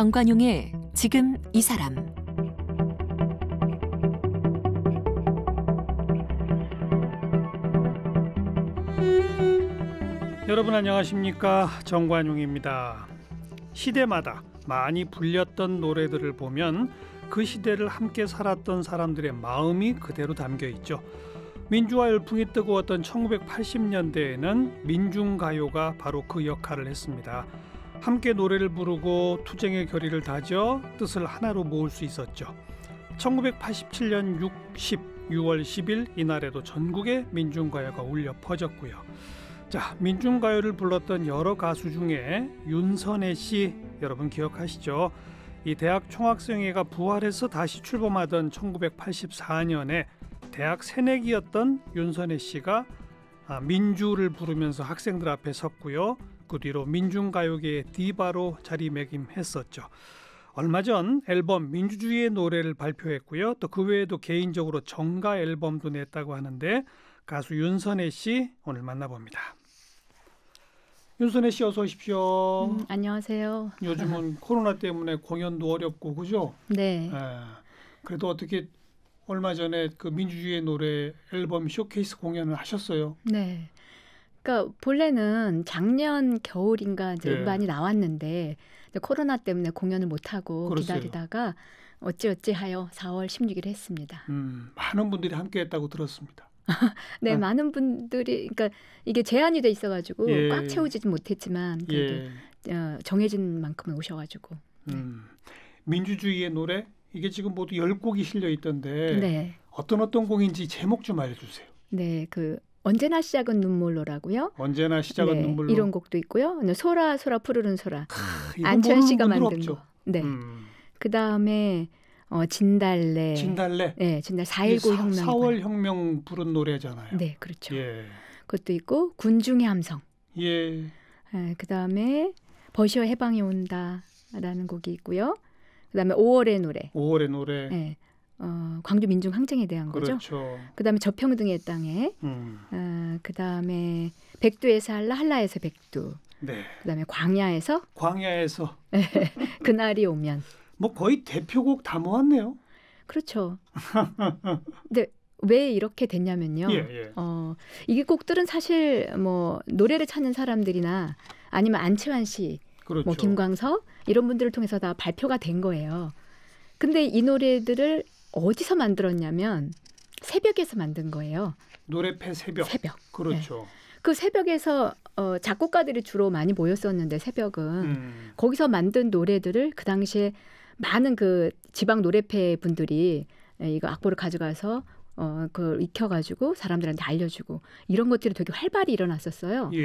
정관용의 지금 이 사람 여러분 안녕하십니까 정관용입니다 시대마다 많이 불렸던 노래들을 보면 그 시대를 함께 살았던 사람들의 마음이 그대로 담겨 있죠 민주화 열풍이 뜨거웠던 1980년대에는 민중가요가 바로 그 역할을 했습니다 함께 노래를 부르고 투쟁의 결의를 다져 뜻을 하나로 모을 수 있었죠. 1987년 60 6월 10일 이날에도 전국에 민중가요가 울려 퍼졌고요. 자, 민중가요를 불렀던 여러 가수 중에 윤선혜 씨 여러분 기억하시죠? 이 대학 총학생회가 부활해서 다시 출범하던 1984년에 대학 새내기였던 윤선혜 씨가 아, 민주를 부르면서 학생들 앞에 섰고요. 그 뒤로 민중가요계의 디바로 자리매김했었죠. 얼마 전 앨범 민주주의의 노래를 발표했고요. 또 그 외에도 개인적으로 정가 앨범도 냈다고 하는데 가수 윤선혜 씨 오늘 만나봅니다. 윤선혜 씨 어서 오십시오. 음, 안녕하세요. 요즘은 코로나 때문에 공연도 어렵고 그죠? 네. 에, 예. 그래도 어떻게 얼마 전에 그 민주주의의 노래 앨범 쇼케이스 공연을 하셨어요. 네. 그러니까 본래는 작년 겨울인가 이제 예. 음반이 나왔는데 코로나 때문에 공연을 못 하고 그랬어요. 기다리다가 어찌어찌 하여 4월 1 6일 했습니다. 음, 많은 분들이 함께 했다고 들었습니다. 네, 어. 많은 분들이 그러니까 이게 제한이 돼 있어 가지고 예. 꽉 채우지는 못했지만 그래도 예. 어, 정해진 만큼은 오셔 가지고. 네. 음. 민주주의의 노래 이게 지금 모두 열곡이 실려 있던데 네. 어떤 어떤 곡인지 제목 좀 알려 주세요. 네, 그 언제나 시작은 눈물로라고요. 언제나 시작은 네, 눈물로. 이런 곡도 있고요. 소라 소라 푸르른 소라. 안철 씨가 만든 없죠. 거. 네. 음. 그 다음에 어, 진달래. 진달래. 네, 진달 4.19 혁명. 4월 혁명 부른 노래잖아요. 네, 그렇죠. 예. 그것도 있고 군중의 함성. 예. 네, 예, 그 다음에 버셔 해방이 온다라는 곡이 있고요. 그 다음에 5월의 노래. 5월의 노래. 네. 어, 광주 민중 항쟁에 대한 거죠. 그렇죠. 그다음에 저평등의 땅에, 음. 어, 그다음에 백두에서 한라, 한라에서 백두. 네. 그다음에 광야에서. 광야에서. 그날이 오면. 뭐 거의 대표곡 다 모았네요. 그렇죠. 근데 왜 이렇게 됐냐면요. 예, 예. 어, 이게 곡들은 사실 뭐 노래를 찾는 사람들이나 아니면 안치환 씨, 뭐 그렇죠. 뭐 김광석 이런 분들을 통해서 다 발표가 된 거예요. 근데 이 노래들을 어디서 만들었냐면 새벽에서 만든 거예요. 노래패 새벽. 새벽. 그렇죠. 네. 그 새벽에서 어, 작곡가들이 주로 많이 모였었는데 새벽은 음. 거기서 만든 노래들을 그 당시에 많은 그 지방 노래패 분들이 예, 이거 악보를 가져가서 어, 그걸 익혀가지고 사람들한테 알려주고 이런 것들이 되게 활발히 일어났었어요. 예,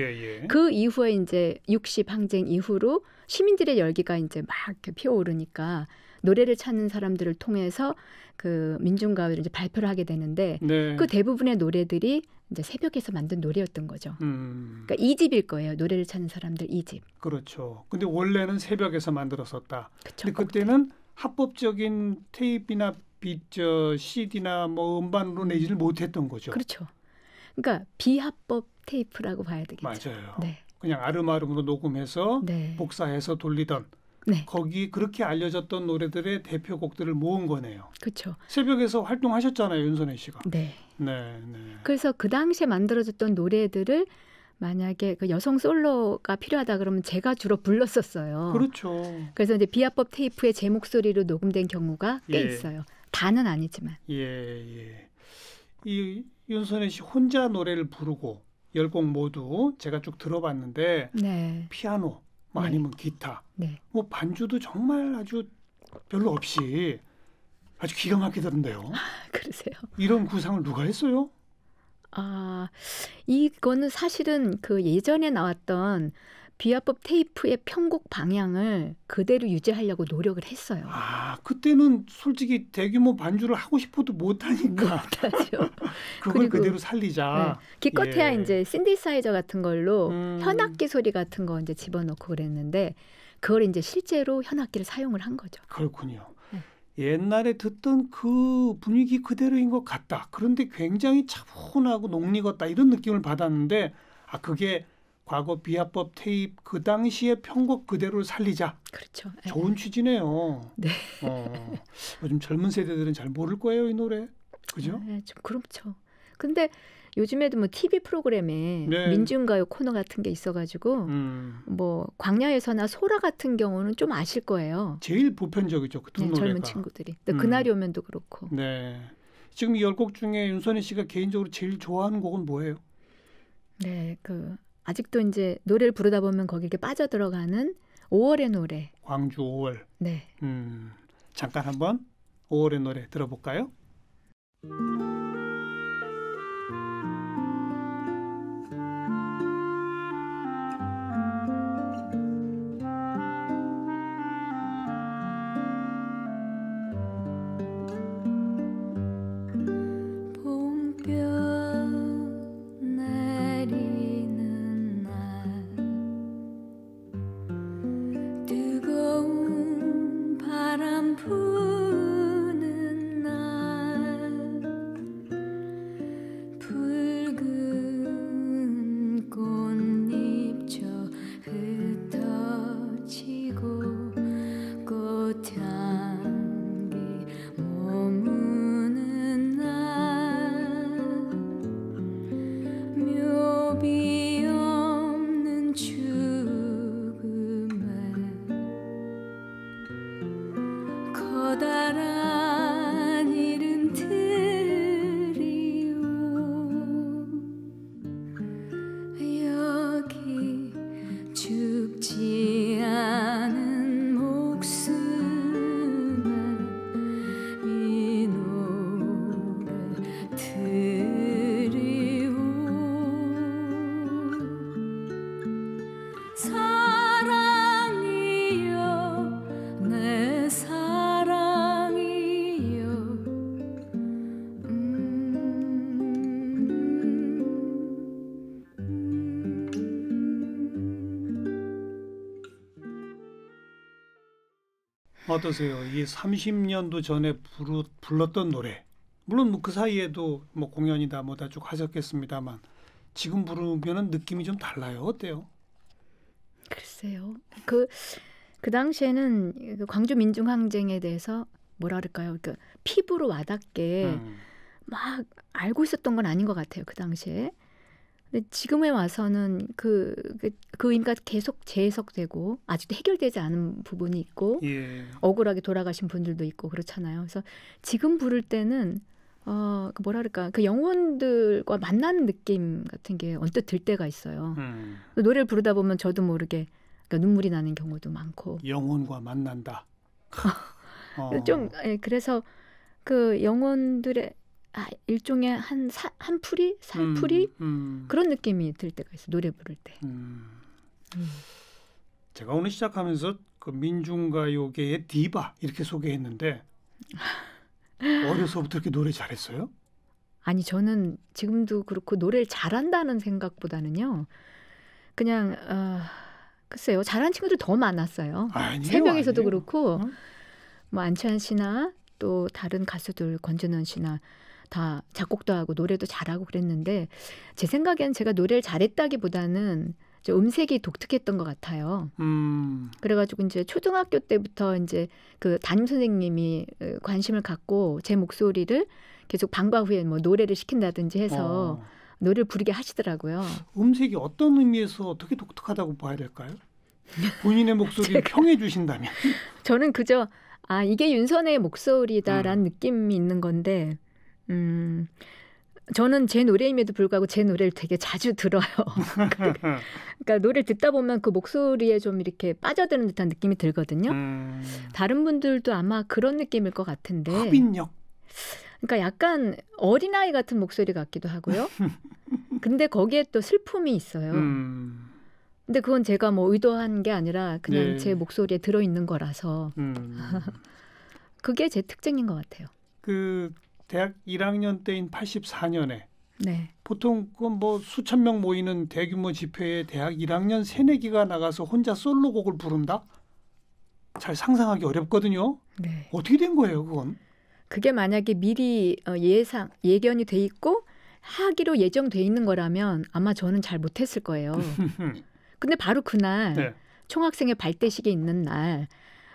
예. 그 이후에 이제 60 항쟁 이후로 시민들의 열기가 이제 막 이렇게 피어오르니까 노래를 찾는 사람들을 통해서 그 민중가요를 이제 발표를 하게 되는데 네. 그 대부분의 노래들이 이제 새벽에서 만든 노래였던 거죠. 음. 그러니까 이 집일 거예요. 노래를 찾는 사람들 이 집. 그렇죠. 근데 원래는 새벽에서 만들었었다. 그쵸, 근데 그때는 그때. 합법적인 테이프나 빛저 CD나 뭐 음반으로 음. 내지를 못했던 거죠. 그렇죠. 그러니까 비합법 테이프라고 봐야 되겠죠. 맞아요. 네. 그냥 아름아름으로 녹음해서 네. 복사해서 돌리던 네. 거기 그렇게 알려졌던 노래들의 대표곡들을 모은 거네요. 그렇죠. 새벽에서 활동하셨잖아요, 윤선혜 씨가. 네. 네, 네. 그래서 그 당시에 만들어졌던 노래들을 만약에 그 여성 솔로가 필요하다 그러면 제가 주로 불렀었어요. 그렇죠. 그래서 이제 비하법 테이프에 제 목소리로 녹음된 경우가 꽤 예. 있어요. 다는 아니지만. 예, 예. 이 윤선혜 씨 혼자 노래를 부르고 열 곡 모두 제가 쭉 들어봤는데 네. 피아노 뭐 네. 아니면 기타, 네. 뭐 반주도 정말 아주 별로 없이 아주 기가 막히던데요. 아, 그러세요? 이런 구상을 누가 했어요? 아, 이거는 사실은 그 예전에 나왔던 비화법 테이프의 편곡 방향을 그대로 유지하려고 노력을 했어요. 아 그때는 솔직히 대규모 반주를 하고 싶어도 못하니까. 못하죠. 그걸 그대로 살리자. 네. 기껏해야 예. 이제 신디사이저 같은 걸로 음. 현악기 소리 같은 거 이제 집어넣고 그랬는데 그걸 이제 실제로 현악기를 사용을 한 거죠. 그렇군요. 네. 옛날에 듣던 그 분위기 그대로인 것 같다. 그런데 굉장히 차분하고 녹 익었다 이런 느낌을 받았는데 아 그게 과거 비하법 테이프 그 당시의 편곡 그대로 살리자. 그렇죠. 예. 좋은 취지네요. 네. 어, 어, 요즘 젊은 세대들은 잘 모를 거예요 이 노래. 그죠? 네, 좀 그렇죠. 근데 요즘에도 뭐 TV 프로그램에 네. 민중가요 코너 같은 게 있어가지고 음. 뭐 광야에서나 소라 같은 경우는 좀 아실 거예요. 제일 보편적이죠 그 네, 노래가. 젊은 친구들이. 음. 그날이 오면도 그렇고. 네. 지금 이열곡 중에 윤선희 씨가 개인적으로 제일 좋아하는 곡은 뭐예요? 네, 그 아직도 이제 노래를 부르다 보면 거기에 빠져 들어가는 5월의 노래. 광주 5월. 네. 음, 잠깐 한번 5월의 노래 들어볼까요? 음. 어떠세요? 이 30년도 전에 부르, 불렀던 노래 물론 뭐그 사이에도 뭐 공연이다 뭐다 쭉 하셨겠습니다만 지금 부르면은 느낌이 좀 달라요. 어때요? 글쎄요. 그, 그 당시에는 그 광주 민중항쟁에 대해서 뭐라 그럴까요? 그 피부로 와닿게 음. 막 알고 있었던 건 아닌 것 같아요. 그 당시에. 근데 지금에 와서는 그, 그, 그 의미가 계속 재해석되고 아직도 해결되지 않은 부분이 있고 예. 억울하게 돌아가신 분들도 있고 그렇잖아요. 그래서 지금 부를 때는 어, 그 뭐라 그럴까 그 영혼들과 만나는 느낌 같은 게 언뜻 들 때가 있어요. 음. 노래를 부르다 보면 저도 모르게 그러니까 눈물이 나는 경우도 많고. 영혼과 만난다. 어. 좀 예, 그래서 그 영혼들의 아, 일종의 한 사, 한 풀이 살풀이 음, 음. 그런 느낌이 들 때가 있어 노래 부를 때. 음. 음. 제가 오늘 시작하면서 그 민중가요계의 디바 이렇게 소개했는데 어려서부터 이렇게 노래 잘했어요? 아니 저는 지금도 그렇고 노래를 잘한다는 생각보다는요. 그냥 어, 글쎄요 잘한 친구들 더 많았어요. 세명에서도 그렇고 응? 어? 뭐 안치환 씨나 또 다른 가수들 권준원 씨나 다 작곡도 하고 노래도 잘하고 그랬는데 제 생각엔 제가 노래를 잘했다기보다는 음색이 독특했던 것 같아요. 음. 그래가지고 이제 초등학교 때부터 이제 그 담임 선생님이 어, 관심을 갖고 제 목소리를 계속 방과 후에 뭐 노래를 시킨다든지 해서 어. 노래를 부르게 하시더라고요. 음색이 어떤 의미에서 어떻게 독특하다고 봐야 될까요? 본인의 목소리를 평해 주신다면 저는 그저 아 이게 윤선의 목소리다라는 음. 느낌이 있는 건데 음 저는 제 노래임에도 불구하고 제 노래를 되게 자주 들어요. 그러니까 노래를 듣다 보면 그 목소리에 좀 이렇게 빠져드는 듯한 느낌이 들거든요. 음... 다른 분들도 아마 그런 느낌일 것 같은데. 흡인력. 그러니까 약간 어린아이 같은 목소리 같기도 하고요. 근데 거기에 또 슬픔이 있어요. 음... 근데 그건 제가 뭐 의도한 게 아니라 그냥 예. 제 목소리에 들어있는 거라서. 음... 그게 제 특징인 것 같아요. 그 대학 1학년 때인 84년에 네. 보통 그뭐 수천 명 모이는 대규모 집회에 대학 1학년 새내기가 나가서 혼자 솔로곡을 부른다? 잘 상상하기 어렵거든요. 네. 어떻게 된 거예요, 그건? 그게 만약에 미리 어, 예상 예견이 돼 있고 하기로 예정돼 있는 거라면 아마 저는 잘 못했을 거예요. 근데 바로 그날 네. 총학생회 발대식이 있는 날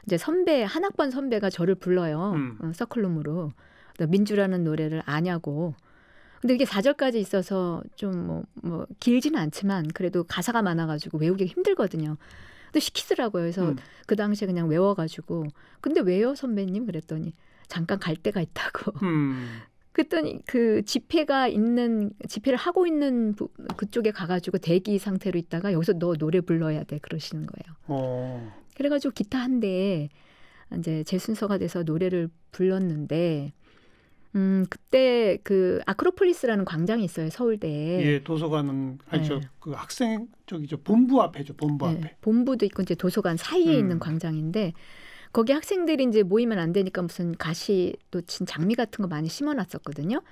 이제 선배 한 학번 선배가 저를 불러요 음. 어, 서클룸으로. 민주라는 노래를 아냐고. 근데 이게 4절까지 있어서 좀 뭐 뭐 길지는 않지만 그래도 가사가 많아 가지고 외우기가 힘들거든요. 또 시키더라고요. 그래서 음. 그 당시에 그냥 외워 가지고 근데 왜요, 선배님 그랬더니 잠깐 갈 데가 있다고. 음. 그랬더니 그 집회가 있는 집회를 하고 있는 부, 그쪽에 가가지고 대기 상태로 있다가 여기서 너 노래 불러야 돼 그러시는 거예요. 어. 그래가지고 기타 한 대에 이제 제 순서가 돼서 노래를 불렀는데 음, 그때 그 아크로폴리스라는 광장이 있어요, 서울대에. 예, 도서관은 아니 네. 그 학생 저기죠. 본부 앞에죠, 본부 네, 앞에. 본부도 있고 이제 도서관 사이에 음. 있는 광장인데 거기 학생들이 이제 모이면 안 되니까 무슨 가시 또진 장미 같은 거 많이 심어 놨었거든요.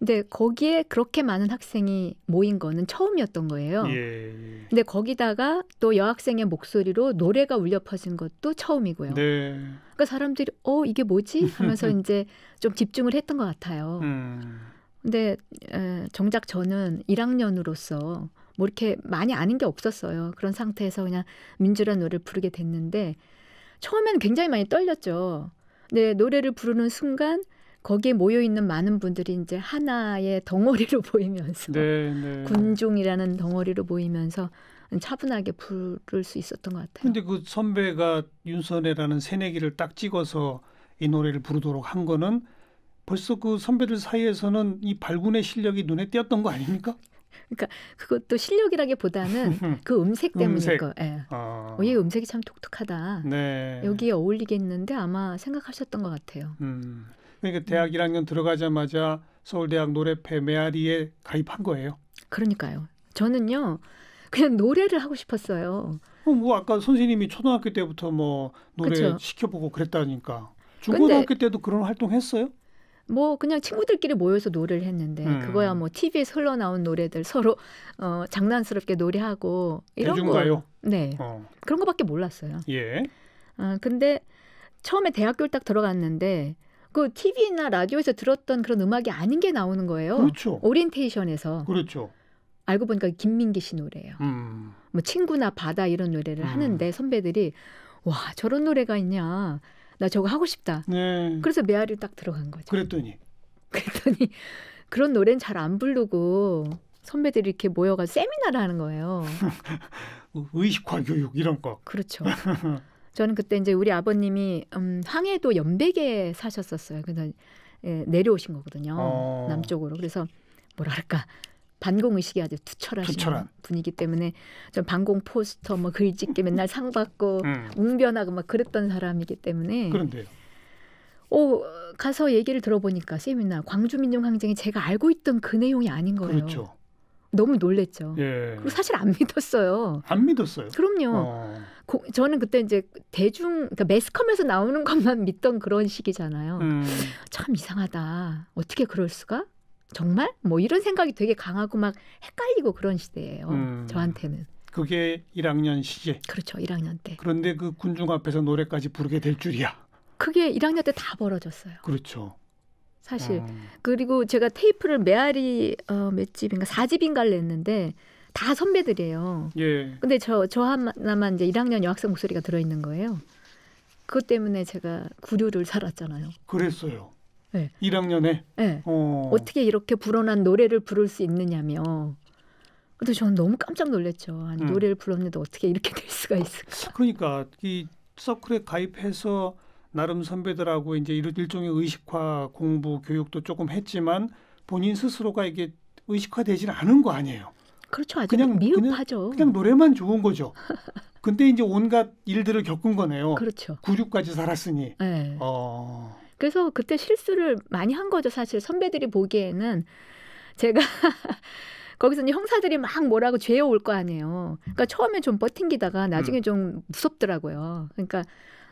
근데 거기에 그렇게 많은 학생이 모인 거는 처음이었던 거예요. 예, 예. 근데 거기다가 또 여학생의 목소리로 노래가 울려 퍼진 것도 처음이고요. 네. 그러니까 사람들이 어 이게 뭐지 하면서 이제 좀 집중을 했던 것 같아요. 음. 근데 에, 정작 저는 1학년으로서 뭐 이렇게 많이 아는 게 없었어요. 그런 상태에서 그냥 민주란 노래를 부르게 됐는데 처음에는 굉장히 많이 떨렸죠. 근데 노래를 부르는 순간 거기에 모여 있는 많은 분들이 이제 하나의 덩어리로 보이면서 네, 네. 군중이라는 덩어리로 보이면서 차분하게 부를 수 있었던 것 같아요. 근데 그 선배가 윤선애라는 새내기를 딱 찍어서 이 노래를 부르도록 한 거는 벌써 그 선배들 사이에서는 이 발군의 실력이 눈에 띄었던 거 아닙니까? 그러니까 그것도 실력이라기보다는 그 음색 때문일 거예요. 네. 아. 어, 이 음색이 참 독특하다. 네. 여기에 어울리겠는데 아마 생각하셨던 것 같아요. 음. 그러니까 음. 대학 1학년 들어가자마자 서울대학 노래패 메아리에 가입한 거예요. 그러니까요. 저는요. 그냥 노래를 하고 싶었어요. 어, 뭐 아까 선생님이 초등학교 때부터 뭐 노래 그쵸? 시켜보고 그랬다니까. 중고등학교 근데, 때도 그런 활동했어요? 뭐 그냥 친구들끼리 모여서 노래를 했는데 음. 그거야 뭐 t v 에설러나온 노래들 서로 어 장난스럽게 노래하고 이런 대중가요? 거. 네. 어. 그런 거밖에 몰랐어요. 예. 어, 근데 처음에 대학교를 딱 들어갔는데 그 TV나 라디오에서 들었던 그런 음악이 아닌 게 나오는 거예요. 그렇죠. 오리엔테이션에서. 그렇죠. 알고 보니까 김민기 씨 노래예요. 음. 뭐 친구나 바다 이런 노래를 음. 하는데 선배들이 와 저런 노래가 있냐 나 저거 하고 싶다. 네. 그래서 메아리 딱 들어간 거죠. 그랬더니 그랬더니 그런 노래는 잘 안 부르고 선배들이 이렇게 모여가 세미나를 하는 거예요. 의식화 교육 이런 거. 그렇죠. 저는 그때 이제 우리 아버님이 음, 황해도 연백에 사셨었어요. 그래서 예, 내려오신 거거든요. 어. 남쪽으로. 그래서 뭐랄까 반공 의식이 아주 투철하신 투철한. 분이기 때문에 좀 반공 포스터 뭐 글짓기 맨날 상 받고 음. 웅변하고 막 그랬던 사람이기 때문에 그런데요. 오 어, 가서 얘기를 들어보니까 세미나 광주민중항쟁이 제가 알고 있던 그 내용이 아닌 거예요. 그렇죠. 너무 놀랬죠. 예. 그리고 사실 안 믿었어요. 안 믿었어요. 그럼요. 어. 고, 저는 그때 이제 대중 그러니까 매스컴에서 나오는 것만 믿던 그런 시기잖아요. 음. 참 이상하다. 어떻게 그럴 수가? 정말? 뭐 이런 생각이 되게 강하고 막 헷갈리고 그런 시대예요. 음. 저한테는. 그게 1학년 시제. 그렇죠. 1학년 때. 그런데 그 군중 앞에서 노래까지 부르게 될 줄이야. 그게 1학년 때 다 벌어졌어요. 그렇죠. 사실. 어. 그리고 제가 테이프를 메아리 어, 몇 집인가 사집인가를 냈는데 다 선배들이에요. 예. 근데 저 저 하나만 이제 1학년 여학생 목소리가 들어 있는 거예요. 그것 때문에 제가 구류를 살았잖아요. 그랬어요. 네. 1학년에. 네. 어. 떻게 이렇게 불어난 노래를 부를 수 있느냐며. 근데 저는 너무 깜짝 놀랐죠. 아니, 음. 노래를 불렀는데 어떻게 이렇게 될 수가 있을까? 그러니까 이 서클에 가입해서 나름 선배들하고 이제 일종의 의식화 공부 교육도 조금 했지만 본인 스스로가 이게 의식화되지는 않은 거 아니에요. 그렇죠. 아주 그냥 미흡하죠. 그냥, 그냥 노래만 좋은 거죠. 근데 이제 온갖 일들을 겪은 거네요. 그렇죠. 96까지 살았으니. 네. 어. 그래서 그때 실수를 많이 한 거죠. 사실 선배들이 보기에는 제가 거기서 이제 형사들이 막 뭐라고 죄어 올 거 아니에요. 그러니까 처음에 좀버틴기다가 나중에 음. 좀 무섭더라고요. 그러니까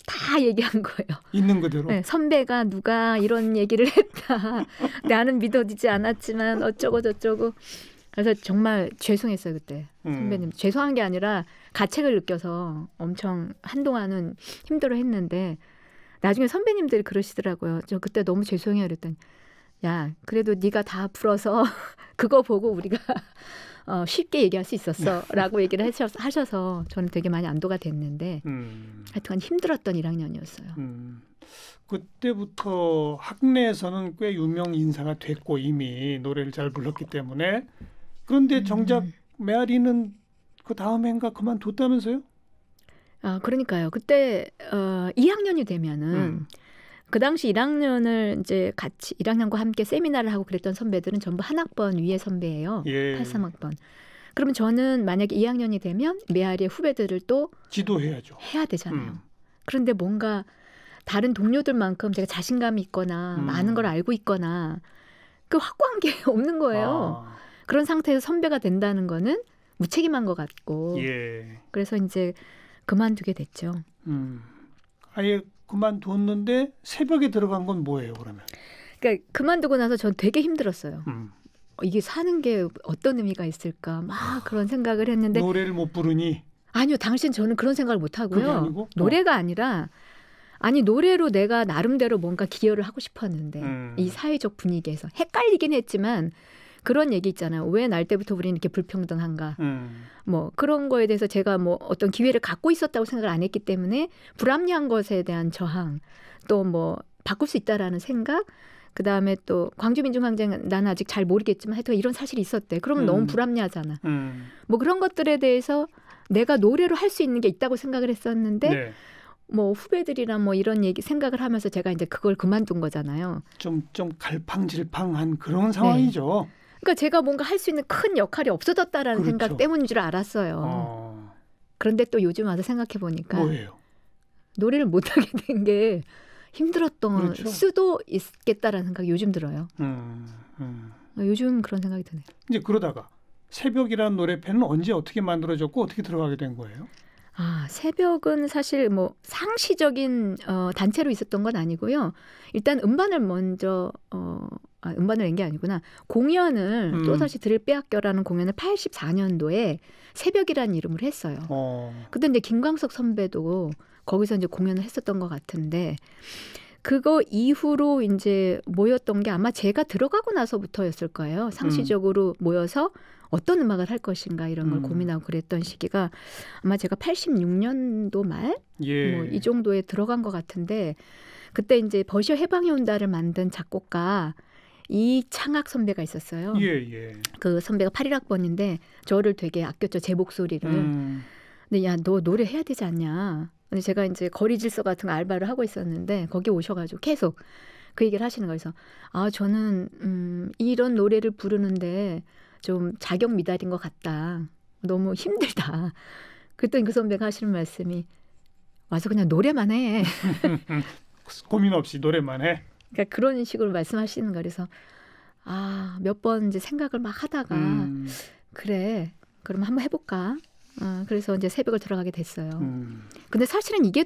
다 얘기한 거예요. 있는 그대로. 네, 선배가 누가 이런 얘기를 했다. 나는 믿어지지 않았지만 어쩌고 저쩌고. 그래서 정말 죄송했어요 그때 음. 선배님 음. 죄송한 게 아니라 가책을 느껴서 엄청 한동안은 힘들어했는데 나중에 선배님들이 그러시더라고요. 저 그때 너무 죄송해요 그랬더니 야 그래도 네가 다 풀어서 그거 보고 우리가 어, 쉽게 얘기할 수 있었어라고 얘기를 하셔, 서 저는 되게 많이 안도가 됐는데 음. 하여튼 힘들었던 1학년이었어요. 음. 그때부터 학내에서는 꽤 유명 인사가 됐고 이미 노래를 잘 불렀기 때문에 그런데 음. 정작 음. 메아리는 그 다음 해가 그만뒀다면서요? 아 그러니까요. 그때 어, 2학년이 되면은. 음. 그 당시 1학년을 이제 같이 1학년과 함께 세미나를 하고 그랬던 선배들은 전부 한 학번 위에 선배예요. 예. 8, 3학번. 그러면 저는 만약에 2학년이 되면 메아리의 후배들을 또 지도해야죠. 해야 되잖아요. 음. 그런데 뭔가 다른 동료들만큼 제가 자신감이 있거나 음. 많은 걸 알고 있거나 그 확고한 게 없는 거예요. 아. 그런 상태에서 선배가 된다는 거는 무책임한 것 같고. 예. 그래서 이제 그만두게 됐죠. 음. 아예 그만뒀는데 새벽에 들어간 건 뭐예요 그러면? 그러니까 그만두고 나서 전 되게 힘들었어요. 음. 어, 이게 사는 게 어떤 의미가 있을까 막 아. 그런 생각을 했는데 노래를 못 부르니 아니요 당신 저는 그런 생각을 못 하고요 뭐. 노래가 아니라 아니 노래로 내가 나름대로 뭔가 기여를 하고 싶었는데 음. 이 사회적 분위기에서 헷갈리긴 했지만 그런 얘기 있잖아요. 왜 날 때부터 우리는 이렇게 불평등한가. 음. 뭐 그런 거에 대해서 제가 뭐 어떤 기회를 갖고 있었다고 생각을 안 했기 때문에 불합리한 것에 대한 저항 또 뭐 바꿀 수 있다라는 생각 그 다음에 또 광주민중항쟁 난 아직 잘 모르겠지만 하여튼 이런 사실이 있었대. 그러면 음. 너무 불합리하잖아. 음. 뭐 그런 것들에 대해서 내가 노래로 할 수 있는 게 있다고 생각을 했었는데 네. 뭐후배들이나뭐 이런 얘기 생각을 하면서 제가 이제 그걸 그만둔 거잖아요. 좀 좀 갈팡질팡한 그런 상황이죠. 네. 그러니까 제가 뭔가 할 수 있는 큰 역할이 없어졌다라는 그렇죠. 생각 때문인 줄 알았어요. 어... 그런데 또 요즘 와서 생각해 보니까 노래를 못 하게 된 게 힘들었던 그렇죠. 수도 있겠다라는 생각이 요즘 들어요. 음, 음. 요즘 그런 생각이 드네요. 이제 그러다가 새벽이라는 노래팬은 언제 어떻게 만들어졌고 어떻게 들어가게 된 거예요? 아, 새벽은 사실 뭐 상시적인 어, 단체로 있었던 건 아니고요. 일단 음반을 먼저 어, 아, 음반을 낸 게 아니구나. 공연을 음. 또다시 들을 빼앗겨라는 공연을 84년도에 새벽이라는 이름으로 했어요. 어. 근데 이제 김광석 선배도 거기서 이제 공연을 했었던 것 같은데 그거 이후로 이제 모였던 게 아마 제가 들어가고 나서부터였을 거예요. 음. 상시적으로 음. 모여서 어떤 음악을 할 것인가 이런 걸 음. 고민하고 그랬던 시기가 아마 제가 86년도 말? 예. 뭐이 정도에 들어간 것 같은데 그때 이제 버셔 해방의 온다를 만든 작곡가 이창학 선배가 있었어요. 예, 예. 그 선배가 81학번인데 저를 되게 아꼈죠. 제 목소리를. 음. 근데 야, 너 노래해야 되지 않냐. 근데 제가 이제 거리 질서 같은 알바를 하고 있었는데 거기 오셔가지고 계속 그 얘기를 하시는 거예요. 그래서 아 저는 음, 이런 노래를 부르는데 좀 자격 미달인 것 같다. 너무 힘들다. 그랬더니 그 선배가 하시는 말씀이 와서 그냥 노래만 해. 고민 없이 노래만 해. 그러니까 그런 식으로 말씀하시는 거 그래서 아 몇 번 이제 생각을 막 하다가 음. 그래 그럼 한번 해볼까 아, 그래서 이제 새벽을 들어가게 됐어요. 음. 근데 사실은 이게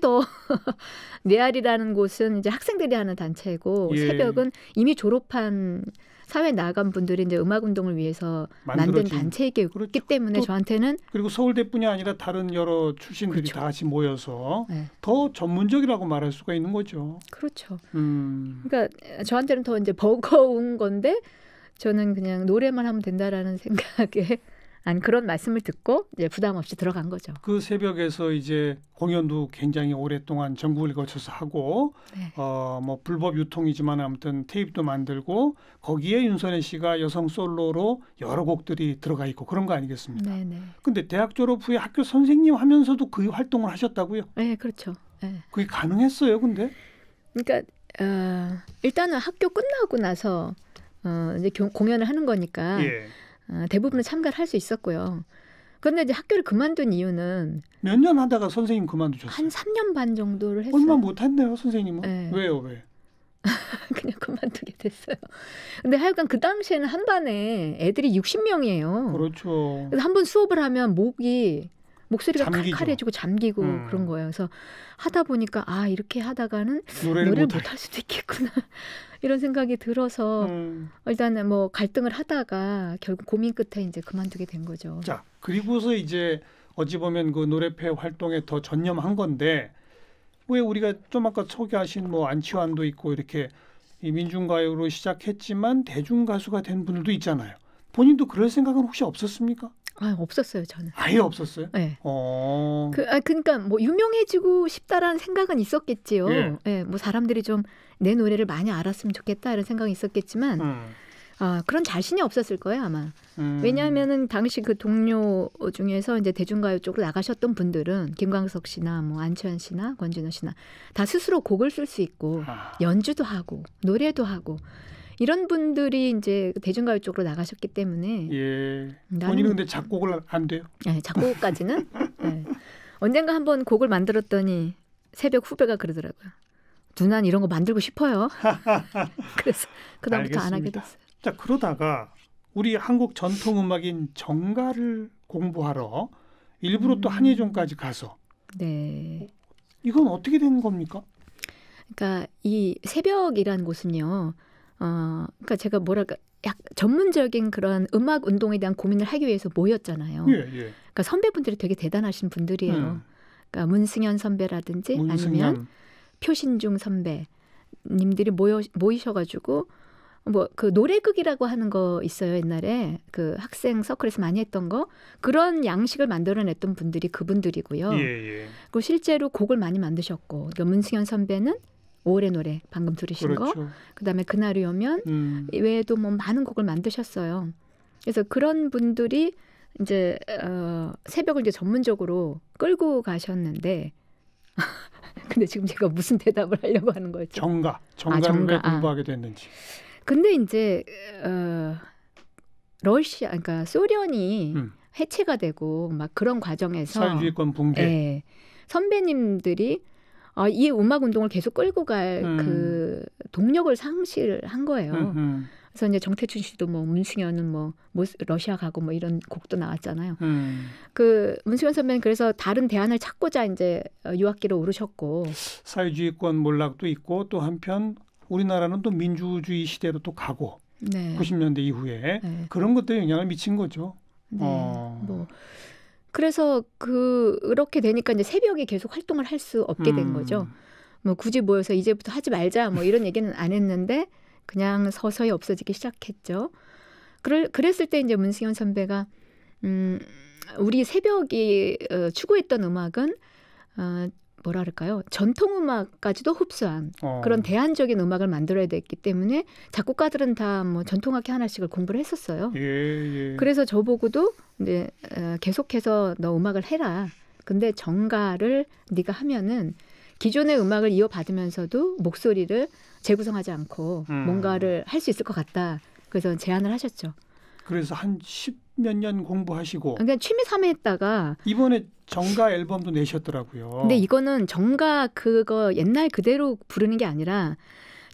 더메아리라는 곳은 이제 학생들이 하는 단체고 예. 새벽은 이미 졸업한 사회 나간 분들이 이제 음악 운동을 위해서 만들어진. 만든 단체이기 그렇죠. 때문에 또, 저한테는 그리고 서울대뿐이 아니라 다른 여러 출신들이 그렇죠. 다 같이 모여서 네. 더 전문적이라고 말할 수가 있는 거죠. 그렇죠. 음. 그러니까 저한테는 더 이제 버거운 건데 저는 그냥 노래만 하면 된다라는 생각에 안 그런 말씀을 듣고 이제 부담 없이 들어간 거죠. 그 새벽에서 이제 공연도 굉장히 오랫동안 전국을 거쳐서 하고 네. 어뭐 불법 유통이지만 아무튼 테이프도 만들고 거기에 윤선혜 씨가 여성 솔로로 여러 곡들이 들어가 있고 그런 거 아니겠습니까? 네, 네. 근데 대학 졸업 후에 학교 선생님 하면서도 그 활동을 하셨다고요? 네, 그렇죠. 네. 그게 가능했어요, 근데? 그러니까 어, 일단은 학교 끝나고 나서 어, 이제 공연을 하는 거니까 예. 어, 대부분은 참가를 할 수 있었고요. 그런데 이제 학교를 그만둔 이유는 몇 년 하다가 선생님 그만두셨어요? 한 3년 반 정도를 했어요. 얼마 못 했네요, 선생님은. 네. 왜요, 왜? 그냥 그만두게 됐어요. 근데 하여간 그 당시에는 한 반에 애들이 60명이에요. 그렇죠. 그래서 한 번 수업을 하면 목이 목소리가 잠기죠. 칼칼해지고 잠기고 음. 그런 거예요. 그래서 하다 보니까 아 이렇게 하다가는 노래를, 노래를 못할 수도 있겠구나 이런 생각이 들어서 음. 일단은 뭐 갈등을 하다가 결국 고민 끝에 이제 그만두게 된 거죠. 자 그리고서 이제 어찌 보면 그 노래패 활동에 더 전념한 건데 왜 우리가 좀 아까 소개하신 뭐 안치환도 있고 이렇게 이 민중가요로 시작했지만 대중가수가 된 분들도 있잖아요. 본인도 그럴 생각은 혹시 없었습니까? 아, 없었어요, 저는. 아예 없었어요? 네. 어. 그, 아, 그러니까 뭐 유명해지고 싶다라는 생각은 있었겠지요. 예. 네, 뭐 사람들이 좀 내 노래를 많이 알았으면 좋겠다 이런 생각이 있었겠지만 음. 아, 그런 자신이 없었을 거예요, 아마. 음. 왜냐하면은 당시 그 동료 중에서 이제 대중가요 쪽으로 나가셨던 분들은 김광석 씨나 뭐 안치환 씨나 권진호 씨나 다 스스로 곡을 쓸 수 있고 아. 연주도 하고 노래도 하고 이런 분들이 이제 대중가요 쪽으로 나가셨기 때문에 예. 나는... 본인은 근데 작곡을 안 돼요. 네, 작곡까지는 네. 언젠가 한번 곡을 만들었더니 새벽 후배가 그러더라고요. 누난 이런 거 만들고 싶어요. 그래서 그다음부터 안 하게 됐어요. 자 그러다가 우리 한국 전통 음악인 정가를 공부하러 일부러 음. 또 한예종까지 가서 네. 이건 어떻게 된 겁니까? 그러니까 이 새벽이라는 곳은요. 어, 그러니까 제가 뭐랄까 약 전문적인 그런 음악 운동에 대한 고민을 하기 위해서 모였잖아요. 예, 예. 그러니까 선배분들이 되게 대단하신 분들이에요. 예. 그러니까 문승현 선배라든지 문승현. 아니면 표신중 선배님들이 모여 모이셔가지고 뭐 그 노래극이라고 하는 거 있어요 옛날에 그 학생 서클에서 많이 했던 거 그런 양식을 만들어냈던 분들이 그분들이고요. 예, 예. 그리고 실제로 곡을 많이 만드셨고 그러니까 문승현 선배는 올해 노래 방금 들으신 그렇죠. 거 그다음에 그날이 오면 음. 외에도 뭐 많은 곡을 만드셨어요. 그래서 그런 분들이 이제 어, 새벽을 이제 전문적으로 끌고 가셨는데 근데 지금 제가 무슨 대답을 하려고 하는 거죠? 정가, 아, 정가를 아, 정가. 왜 공부하게 됐는지. 근데 이제 어, 러시아, 그러니까 소련이 음. 해체가 되고 막 그런 과정에서 사회주의권 붕괴. 예, 선배님들이 어, 이 음악 운동을 계속 끌고 갈그 음. 그 동력을 상실한 거예요. 음흠. 그래서 이제 정태춘 씨도 뭐 문승현은 뭐, 뭐 러시아 가고 뭐 이런 곡도 나왔잖아요. 음. 그 문승현 선배는 그래서 다른 대안을 찾고자 이제 어, 유학기로 오르셨고 사회주의권 몰락도 있고 또 한편 우리나라는 또 민주주의 시대로 또 가고 네. 90년대 이후에 네. 그런 것들에 영향을 미친 거죠. 네. 어. 뭐 그래서 그 그렇게 되니까 이제 새벽에 계속 활동을 할 수 없게 음. 된 거죠. 뭐 굳이 모여서 이제부터 하지 말자 뭐 이런 얘기는 안 했는데 그냥 서서히 없어지기 시작했죠. 그럴 그랬을 때 이제 문승현 선배가 음 우리 새벽이 어, 추구했던 음악은 어, 뭐랄까요 전통 음악까지도 흡수한 어. 그런 대안적인 음악을 만들어야 됐기 때문에 작곡가들은 다 뭐 전통악기 하나씩을 공부를 했었어요. 예, 예. 그래서 저 보고도 이제 어, 계속해서 너 음악을 해라. 근데 정가를 네가 하면은 기존의 음악을 이어받으면서도 목소리를 재구성하지 않고 음. 뭔가를 할 수 있을 것 같다. 그래서 제안을 하셨죠. 그래서 한 10, 몇년 공부하시고 그러니까 취미 삼아 했다가 이번에 정가 앨범도 내셨더라고요. 근데 이거는 정가 그거 옛날 그대로 부르는 게 아니라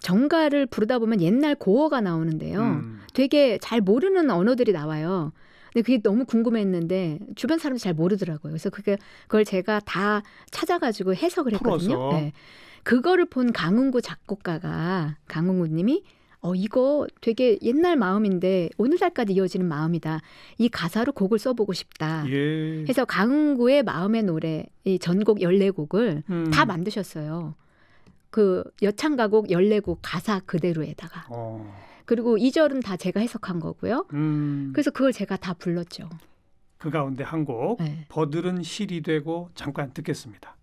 정가를 부르다 보면 옛날 고어가 나오는데요. 음. 되게 잘 모르는 언어들이 나와요. 근데 그게 너무 궁금했는데 주변 사람들 잘 모르더라고요. 그래서 그게 그걸 제가 다 찾아가지고 해석을 했거든요. 풀어서. 네. 그거를 본 강은구 작곡가가 강은구님이 어, 이거 되게 옛날 마음인데 오늘날까지 이어지는 마음이다. 이 가사로 곡을 써보고 싶다. 예. 해서 강구의 마음의 노래 이 전곡 14곡을 음. 다 만드셨어요. 그 여창가곡 14곡 가사 그대로에다가. 어. 그리고 2절은 다 제가 해석한 거고요. 음. 그래서 그걸 제가 다 불렀죠. 그 가운데 한 곡, 네. 버들은 실이 되고 잠깐 듣겠습니다.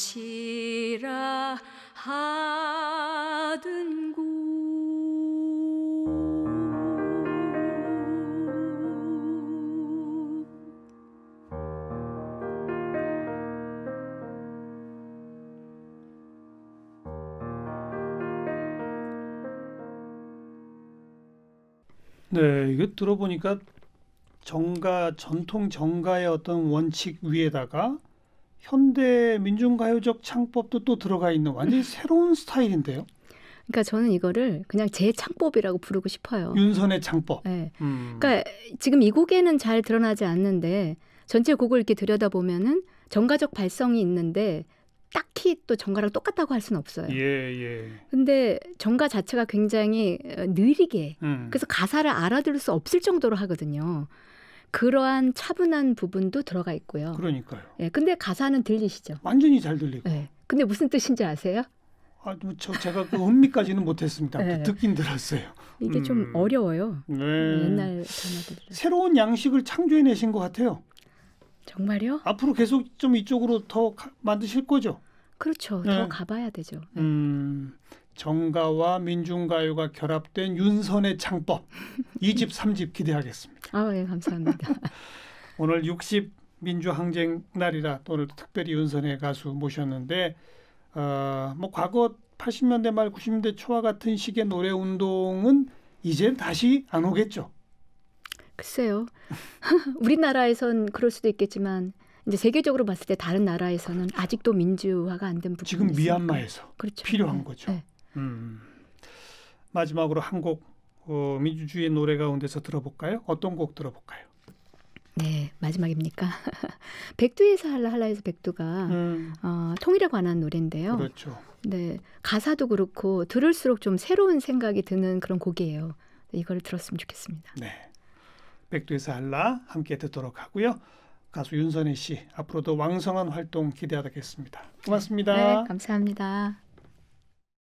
하시라 하든고 네, 이거 들어보니까 정가 전통 정가의 어떤 원칙 위에다가 현대 민중가요적 창법도 또 들어가 있는 완전히 새로운 스타일인데요. 그러니까 저는 이거를 그냥 제 창법이라고 부르고 싶어요. 윤선의 창법. 네. 음. 그러니까 지금 이 곡에는 잘 드러나지 않는데 전체 곡을 이렇게 들여다 보면은 정가적 발성이 있는데 딱히 또 정가랑 똑같다고 할 수는 없어요. 예, 예. 근데 정가 자체가 굉장히 어, 느리게 음. 그래서 가사를 알아들을 수 없을 정도로 하거든요. 그러한 차분한 부분도 들어가 있고요. 그러니까요. 예, 근데 가사는 들리시죠? 완전히 잘 들리고. 예. 근데 무슨 뜻인지 아세요? 아, 뭐 저 제가 그 음미까지는 못했습니다. 네. 듣긴 들었어요. 이게 음. 좀 어려워요. 네. 예, 옛날 단어들. 새로운 양식을 창조해내신 것 같아요. 정말요? 앞으로 계속 좀 이쪽으로 더 가, 만드실 거죠? 그렇죠. 네. 더 가봐야 되죠. 네. 음, 정가와 민중가요가 결합된 윤선의 창법 2집 3집 기대하겠습니다. 아, 예, 감사합니다. 오늘 60 민주항쟁 날이라 또 오늘 특별히 윤선의 가수 모셨는데 어, 뭐 과거 80년대 말 90년대 초와 같은 시기의 노래 운동은 이제 다시 안 오겠죠. 글쎄요. 우리나라에선 그럴 수도 있겠지만 이제 세계적으로 봤을 때 다른 나라에서는 아직도 민주화가 안 된 부분 지금 미얀마에서 그렇죠. 필요한 거죠. 네. 음. 마지막으로 한곡 어, 민주주의 노래 가운데서 들어볼까요? 어떤 곡 들어볼까요? 네, 마지막입니까? 백두에서 할라 할라에서 백두가 음. 어, 통일에 관한 노래인데요. 그렇죠. 네, 가사도 그렇고 들을수록 좀 새로운 생각이 드는 그런 곡이에요. 네, 이걸 들었으면 좋겠습니다. 네, 백두에서 할라 함께 듣도록 하고요. 가수 윤선혜 씨 앞으로도 왕성한 활동 기대하겠습니다. 고맙습니다. 네, 감사합니다.